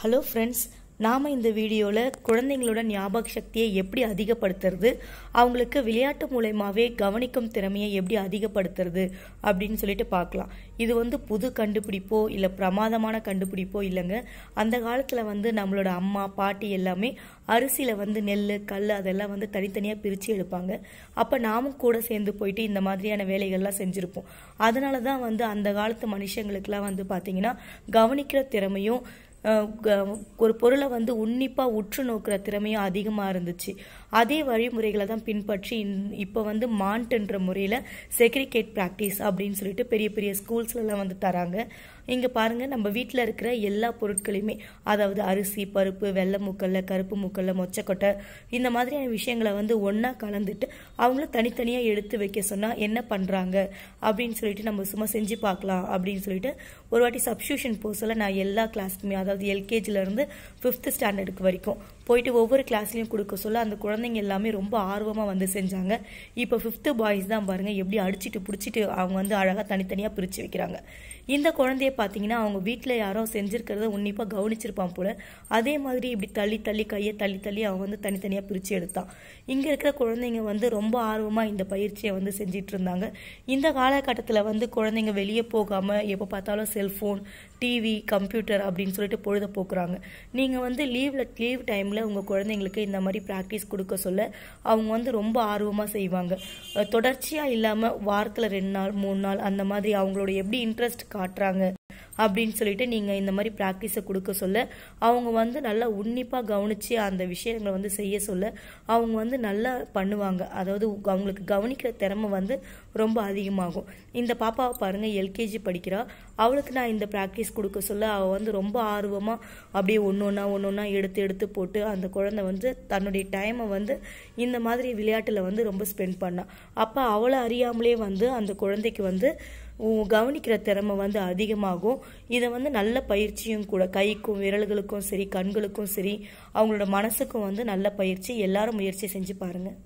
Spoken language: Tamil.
ஹலோ ஃப்ரெண்ட்ஸ் நாம் இந்த வீடியோவில் குழந்தைங்களோட ஞாபக சக்தியை எப்படி அதிகப்படுத்துறது அவங்களுக்கு விளையாட்டு மூலயமாவே கவனிக்கும் திறமையை எப்படி அதிகப்படுத்துறது அப்படின்னு சொல்லிட்டு பார்க்கலாம் இது வந்து புது கண்டுபிடிப்போ இல்லை பிரமாதமான கண்டுபிடிப்போ இல்லைங்க அந்த காலத்தில் வந்து நம்மளோட அம்மா பாட்டி எல்லாமே அரிசியில் வந்து நெல் கல் அதெல்லாம் வந்து தனித்தனியாக பிரித்து எடுப்பாங்க அப்போ நாமும் கூட சேர்ந்து போயிட்டு இந்த மாதிரியான வேலைகள்லாம் செஞ்சுருப்போம் அதனால தான் வந்து அந்த காலத்து மனுஷங்களுக்கெல்லாம் வந்து பார்த்திங்கன்னா கவனிக்கிற திறமையும் ஒரு பொருளை வந்து உன்னிப்பாக உற்று நோக்கிற திறமையும் அதிகமாக இருந்துச்சு அதே வழிமுறைகளை தான் பின்பற்றி இப்போ வந்து மாண்ட்ன்ற முறையில் செக்ரிகேட் ப்ராக்டிஸ் அப்படின்னு சொல்லிட்டு பெரிய பெரிய ஸ்கூல்ஸ்லாம் வந்து தராங்க இங்கே பாருங்கள் நம்ம வீட்டில் இருக்கிற எல்லா பொருட்களையுமே அதாவது அரிசி பருப்பு வெள்ளை முக்கல்ல கருப்பு மூக்கல்ல மொச்சக்கொட்டை இந்த மாதிரியான விஷயங்களை வந்து ஒன்றா கலந்துட்டு அவங்கள தனித்தனியாக எடுத்து வைக்க சொன்னால் என்ன பண்ணுறாங்க அப்படின்னு சொல்லிட்டு நம்ம சும்மா செஞ்சு பார்க்கலாம் அப்படின்னு சொல்லிட்டு ஒரு வாட்டி சப்ஸ்டியூஷன் போஸ்டில் நான் எல்லா கிளாஸ்க்குமே அதாவது அதாவது எல்கேஜிலேருந்து ஃபிஃப்த் ஸ்டாண்டர்டுக்கு வரைக்கும் போயிட்டு ஒவ்வொரு கிளாஸ்லையும் கொடுக்க சொல்ல அந்த குழந்தைங்க எல்லாமே ரொம்ப ஆர்வமாக வந்து செஞ்சாங்க இப்போ ஃபிஃப்த்து பாய்ஸ் தான் பாருங்கள் எப்படி அடிச்சுட்டு பிடிச்சிட்டு அவங்க வந்து அழகாக தனித்தனியாக பிரித்து வைக்கிறாங்க இந்த குழந்தைய பார்த்தீங்கன்னா அவங்க வீட்டில் யாரோ செஞ்சுருக்கிறத உன்னிப்பாக கவனிச்சிருப்பான் போல் அதே மாதிரி இப்படி தள்ளி தள்ளி கையை தள்ளி தள்ளி அவங்க வந்து தனித்தனியாக பிரித்து எடுத்தான் இங்கே இருக்கிற குழந்தைங்க வந்து ரொம்ப ஆர்வமாக இந்த பயிற்சியை வந்து செஞ்சிட்டு இருந்தாங்க இந்த காலகட்டத்தில் வந்து குழந்தைங்க வெளியே போகாமல் எப்போ பார்த்தாலும் செல்ஃபோன் டிவி கம்ப்யூட்டர் அப்படின்னு சொல்லிட்டு விளையாடிட்டு பொழுத போக்குறாங்க நீங்கள் வந்து லீவில் லீவ் டைமில் உங்கள் குழந்தைங்களுக்கு இந்த மாதிரி ப்ராக்டிஸ் கொடுக்க சொல்ல அவங்க வந்து ரொம்ப ஆர்வமாக செய்வாங்க தொடர்ச்சியாக இல்லாமல் வாரத்தில் ரெண்டு நாள் மூணு நாள் அந்த மாதிரி அவங்களோட எப்படி இன்ட்ரெஸ்ட் காட்டுறாங்க அப்படின்னு சொல்லிட்டு நீங்கள் இந்த மாதிரி ப்ராக்டிஸை கொடுக்க சொல்ல அவங்க வந்து நல்லா உன்னிப்பாக கவனித்து அந்த விஷயங்களை வந்து செய்ய சொல்ல அவங்க வந்து நல்லா பண்ணுவாங்க அதாவது அவங்களுக்கு கவனிக்கிற திறமை வந்து ரொம்ப அதிகமாகும் இந்த பாப்பாவை பாருங்கள் எல்கேஜி படிக்கிறா அவளுக்கு நான் இந்த ப்ராக்டிஸ் கொடுக்க சொல்ல அவள் வந்து ரொம்ப ஆர்வமாக அப்படியே ஒன்று ஒன்றா ஒன்று ஒன்றா எடுத்து எடுத்து போட்டு அந்த குழந்தை வந்து தன்னுடைய டைமை வந்து இந்த மாதிரி விளையாட்டில் வந்து ரொம்ப ஸ்பெண்ட் பண்ணான் அப்போ அவளை அறியாமலே வந்து அந்த குழந்தைக்கு வந்து கவனிக்கிற திறமை வந்து அதிகமாகும் இதை வந்து நல்ல பயிற்சியும் கூட கைக்கும் விரல்களுக்கும் சரி கண்களுக்கும் சரி அவங்களோட மனசுக்கும் வந்து நல்ல பயிற்சி எல்லாரும் முயற்சி செஞ்சு பாருங்கள்